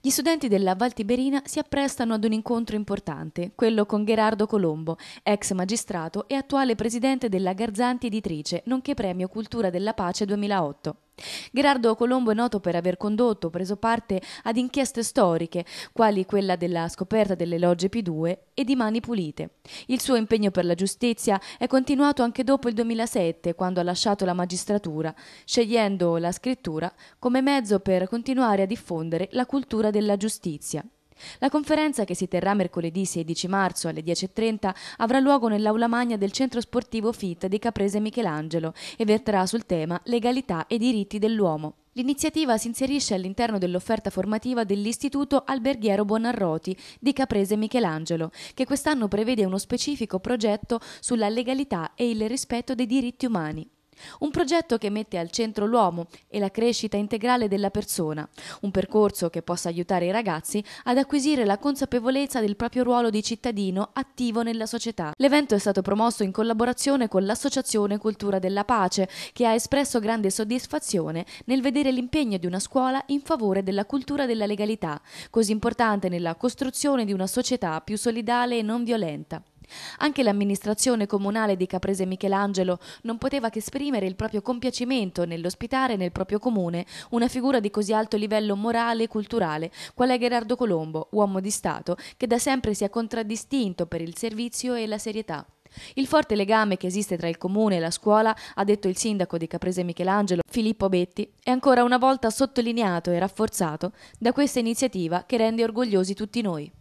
Gli studenti della Val Tiberina si apprestano ad un incontro importante, quello con Gerardo Colombo, ex magistrato e attuale presidente della Garzanti Editrice, nonché premio Cultura della Pace 2008. Gerardo Colombo è noto per aver condotto, preso parte ad inchieste storiche, quali quella della scoperta delle logge P2 e di Mani Pulite. Il suo impegno per la giustizia è continuato anche dopo il 2007, quando ha lasciato la magistratura, scegliendo la scrittura come mezzo per continuare a diffondere la cultura della giustizia. La conferenza, che si terrà mercoledì 16 marzo alle 10.30, avrà luogo nell'aula magna del centro sportivo FIT di Caprese Michelangelo e verterà sul tema legalità e diritti dell'uomo. L'iniziativa si inserisce all'interno dell'offerta formativa dell'Istituto Alberghiero Buonarroti di Caprese Michelangelo, che quest'anno prevede uno specifico progetto sulla legalità e il rispetto dei diritti umani. Un progetto che mette al centro l'uomo e la crescita integrale della persona, un percorso che possa aiutare i ragazzi ad acquisire la consapevolezza del proprio ruolo di cittadino attivo nella società. L'evento è stato promosso in collaborazione con l'Associazione Cultura della Pace, che ha espresso grande soddisfazione nel vedere l'impegno di una scuola in favore della cultura della legalità, così importante nella costruzione di una società più solidale e non violenta. Anche l'amministrazione comunale di Caprese Michelangelo non poteva che esprimere il proprio compiacimento nell'ospitare nel proprio comune una figura di così alto livello morale e culturale, qual è Gerardo Colombo, uomo di Stato, che da sempre si è contraddistinto per il servizio e la serietà. Il forte legame che esiste tra il comune e la scuola, ha detto il sindaco di Caprese Michelangelo, Filippo Betti, è ancora una volta sottolineato e rafforzato da questa iniziativa che rende orgogliosi tutti noi.